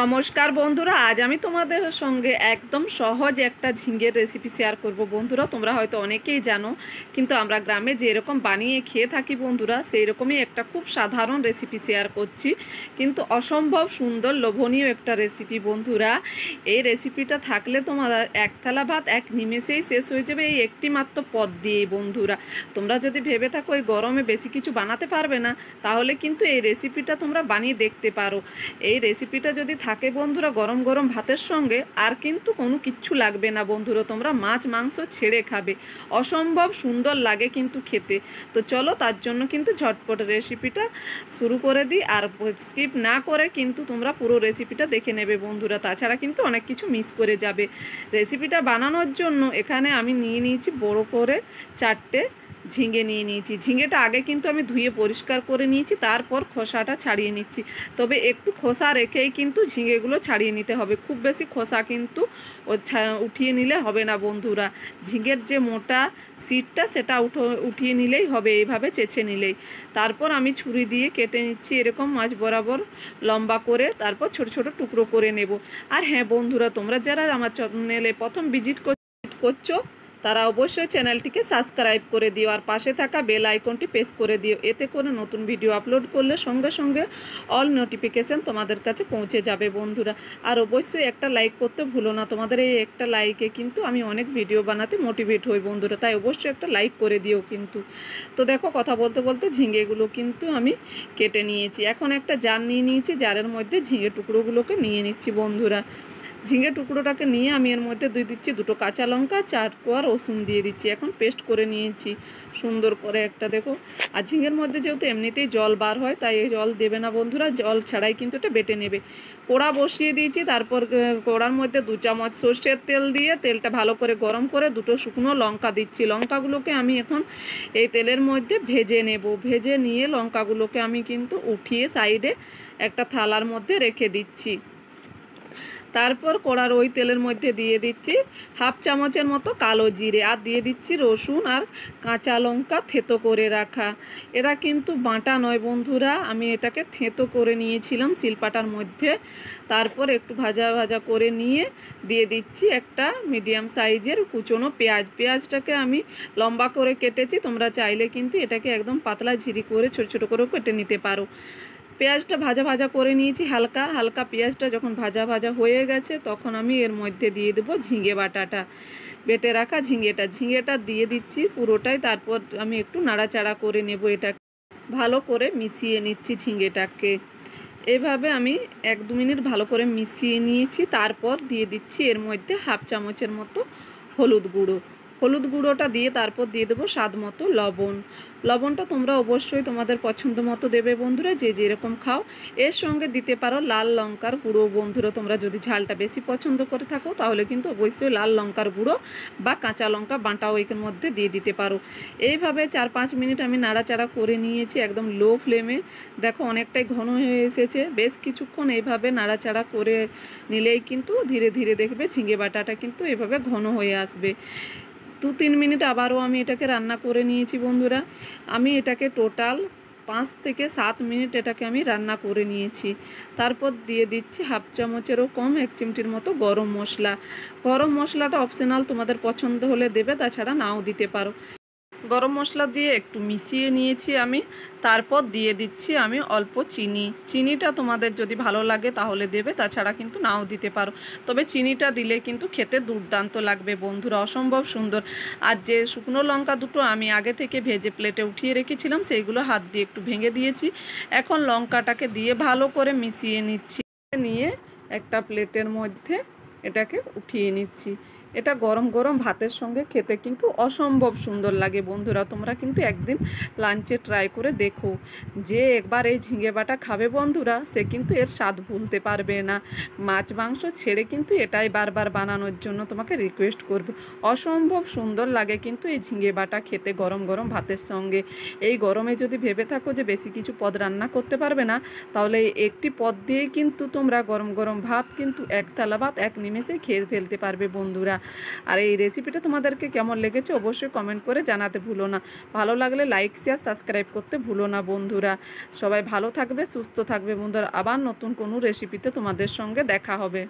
নমস্কার বন্ধুরা আজ আমি তোমাদের সঙ্গে একদম সহজ একটা ঝিঙ্গের রেসিপি শেয়ার করব বন্ধুরা তোমরা হয়তো অনেকেই জানো কিন্তু আমরা গ্রামে যেরকম বানিয়ে খেয়ে থাকি বন্ধুরা সেই রকমই একটা খুব সাধারণ রেসিপি শেয়ার করছি কিন্তু অসম্ভব সুন্দর লোভনীয় একটা রেসিপি বন্ধুরা এই রেসিপিটা থাকলে তোমার এক থালা ভাত এক নিমেষেই শেষ হয়ে যাবে এই একটি মাত্র পদ দিয়েই বন্ধুরা তোমরা যদি ভেবে থাকো এই গরমে বেশি কিছু বানাতে পারবে না তাহলে কিন্তু এই রেসিপিটা তোমরা বানিয়ে দেখতে পারো এই রেসিপিটা যদি থাকে বন্ধুরা গরম গরম ভাতের সঙ্গে আর কিন্তু কোনো কিচ্ছু লাগবে না বন্ধুরা তোমরা মাছ মাংস ছেড়ে খাবে অসম্ভব সুন্দর লাগে কিন্তু খেতে তো চলো তার জন্য কিন্তু ঝটপট রেসিপিটা শুরু করে দিই আর স্কিপ না করে কিন্তু তোমরা পুরো রেসিপিটা দেখে নেবে বন্ধুরা তাছাড়া কিন্তু অনেক কিছু মিস করে যাবে রেসিপিটা বানানোর জন্য এখানে আমি নিয়ে নিয়েছি বড় করে চারটে ঝিঙে নিয়ে নিয়েছি ঝিঙেটা আগে কিন্তু আমি ধুয়ে পরিষ্কার করে নিয়েছি তারপর খোসাটা ছাড়িয়ে নিচ্ছি তবে একটু খোসা রেখেই কিন্তু ঝিঙেগুলো ছাড়িয়ে নিতে হবে খুব বেশি খোসা কিন্তু উঠিয়ে নিলে হবে না বন্ধুরা ঝিঙের যে মোটা সিটটা সেটা উঠো উঠিয়ে নিলেই হবে এইভাবে চেছে নিলেই তারপর আমি ছুরি দিয়ে কেটে নিচ্ছি এরকম মাছ বরাবর লম্বা করে তারপর ছোট ছোট টুকরো করে নেব আর হ্যাঁ বন্ধুরা তোমরা যারা আমার চ্যানেলে প্রথম ভিজিট করছো তারা অবশ্যই চ্যানেলটিকে সাবস্ক্রাইব করে দিও আর পাশে থাকা বেল আইকনটি প্রেস করে দিও এতে করে নতুন ভিডিও আপলোড করলে সঙ্গে সঙ্গে অল নোটিফিকেশান তোমাদের কাছে পৌঁছে যাবে বন্ধুরা আর অবশ্যই একটা লাইক করতে ভুলো না তোমাদের এই একটা লাইকে কিন্তু আমি অনেক ভিডিও বানাতে মোটিভেট হই বন্ধুরা তাই অবশ্যই একটা লাইক করে দিও কিন্তু তো দেখো কথা বলতে বলতে ঝিঙেগুলো কিন্তু আমি কেটে নিয়েছি এখন একটা জার নিয়ে নিয়েছি জারের মধ্যে ঝিঙে টুকরোগুলোকে নিয়ে নিচ্ছি বন্ধুরা ঝিঙে টুকরোটাকে নিয়ে আমি এর মধ্যে দুই দিচ্ছি দুটো কাঁচা লঙ্কা চার কোয়ার রসুন দিয়ে দিচ্ছি এখন পেস্ট করে নিয়েছি সুন্দর করে একটা দেখো আর ঝিঙের মধ্যে যেহেতু এমনিতেই জল বার হয় তাই এই জল দেবে না বন্ধুরা জল ছাড়াই কিন্তু এটা বেটে নেবে কোড়া বসিয়ে দিয়েছি তারপর কোড়ার মধ্যে দু চামচ সর্ষের তেল দিয়ে তেলটা ভালো করে গরম করে দুটো শুকনো লঙ্কা দিচ্ছি লঙ্কাগুলোকে আমি এখন এই তেলের মধ্যে ভেজে নেব ভেজে নিয়ে লঙ্কাগুলোকে আমি কিন্তু উঠিয়ে সাইডে একটা থালার মধ্যে রেখে দিচ্ছি তারপর কড়ার ওই তেলের মধ্যে দিয়ে দিচ্ছি হাফ চামচের মতো কালো জিরে আর দিয়ে দিচ্ছি রসুন আর কাঁচা লঙ্কা থেতো করে রাখা এরা কিন্তু বাঁটা নয় বন্ধুরা আমি এটাকে থেতো করে নিয়েছিলাম শিলপাটার মধ্যে তারপর একটু ভাজা ভাজা করে নিয়ে দিয়ে দিচ্ছি একটা মিডিয়াম সাইজের কুচনো পেঁয়াজ পেঁয়াজটাকে আমি লম্বা করে কেটেছি তোমরা চাইলে কিন্তু এটাকে একদম পাতলা ঝিরি করে ছোট ছোট করেও কেটে নিতে পারো পেঁয়াজটা ভাজা ভাজা করে নিয়েছি হালকা হালকা পেঁয়াজটা যখন ভাজা ভাজা হয়ে গেছে তখন আমি এর মধ্যে দিয়ে দেবো ঝিঙে বাটাটা বেটে রাখা ঝিঙেটা ঝিঙেটা দিয়ে দিচ্ছি পুরোটাই তারপর আমি একটু নাড়াচাড়া করে নেব এটা ভালো করে মিশিয়ে নিচ্ছি ঝিঙেটাকে এভাবে আমি এক দু মিনিট ভালো করে মিশিয়ে নিয়েছি তারপর দিয়ে দিচ্ছি এর মধ্যে হাফ চামচের মতো হলুদ গুঁড়ো হলুদ গুঁড়োটা দিয়ে তারপর দিয়ে দেবো স্বাদ মতো লবণ লবণটা তোমরা অবশ্যই তোমাদের পছন্দ মতো দেবে বন্ধুরা যে যেরকম খাও এর সঙ্গে দিতে পারো লাল লঙ্কার গুঁড়ো বন্ধুরা তোমরা যদি ঝালটা বেশি পছন্দ করে থাকো তাহলে কিন্তু অবশ্যই লাল লঙ্কার গুঁড়ো বা কাঁচা লঙ্কা বাঁটাও এর মধ্যে দিয়ে দিতে পারো এইভাবে চার পাঁচ মিনিট আমি নাড়াচাড়া করে নিয়েছি একদম লো ফ্লেমে দেখো অনেকটাই ঘন হয়ে এসেছে বেশ কিছুক্ষণ এইভাবে নাড়াচাড়া করে নিলেই কিন্তু ধীরে ধীরে দেখবে ঝিঙে বাটাটা কিন্তু এভাবে ঘন হয়ে আসবে দু তিন মিনিট আবারও আমি এটাকে রান্না করে নিয়েছি বন্ধুরা আমি এটাকে টোটাল পাঁচ থেকে সাত মিনিট এটাকে আমি রান্না করে নিয়েছি তারপর দিয়ে দিচ্ছি হাফ চামচেরও কম এক চিমটির মতো গরম মশলা গরম মশলাটা অপশনাল তোমাদের পছন্দ হলে দেবে তাছাড়া নাও দিতে পারো গরম মশলা দিয়ে একটু মিশিয়ে নিয়েছি আমি তারপর দিয়ে দিচ্ছি আমি অল্প চিনি চিনিটা তোমাদের যদি ভালো লাগে তাহলে দেবে তাছাড়া কিন্তু নাও দিতে পারো তবে চিনিটা দিলে কিন্তু খেতে দুর্দান্ত লাগবে বন্ধুরা অসম্ভব সুন্দর আর যে শুকনো লঙ্কা দুটো আমি আগে থেকে ভেজে প্লেটে উঠিয়ে রেখেছিলাম সেইগুলো হাত দিয়ে একটু ভেঙে দিয়েছি এখন লঙ্কাটাকে দিয়ে ভালো করে মিশিয়ে নিচ্ছি নিয়ে একটা প্লেটের মধ্যে এটাকে উঠিয়ে নিচ্ছি এটা গরম গরম ভাতের সঙ্গে খেতে কিন্তু অসম্ভব সুন্দর লাগে বন্ধুরা তোমরা কিন্তু একদিন লাঞ্চে ট্রাই করে দেখো যে একবার এই ঝিঙে বাটা খাবে বন্ধুরা সে কিন্তু এর স্বাদ ভুলতে পারবে না মাছ মাংস ছেড়ে কিন্তু এটাই বারবার বানানোর জন্য তোমাকে রিকোয়েস্ট করবে অসম্ভব সুন্দর লাগে কিন্তু এই ঝিঙে বাটা খেতে গরম গরম ভাতের সঙ্গে এই গরমে যদি ভেবে থাকো যে বেশি কিছু পদ রান্না করতে পারবে না তাহলে একটি পদ দিয়েই কিন্তু তোমরা গরম গরম ভাত কিন্তু এক থালা ভাত এক নিমেষে খেয়ে ফেলতে পারবে বন্ধুরা আর এই রেসিপিটা তোমাদেরকে কেমন লেগেছে অবশ্যই কমেন্ট করে জানাতে ভুলো না ভালো লাগলে লাইক শেয়ার সাবস্ক্রাইব করতে ভুলো না বন্ধুরা সবাই ভালো থাকবে সুস্থ থাকবে বন্ধুরা আবার নতুন কোনো রেসিপিতে তোমাদের সঙ্গে দেখা হবে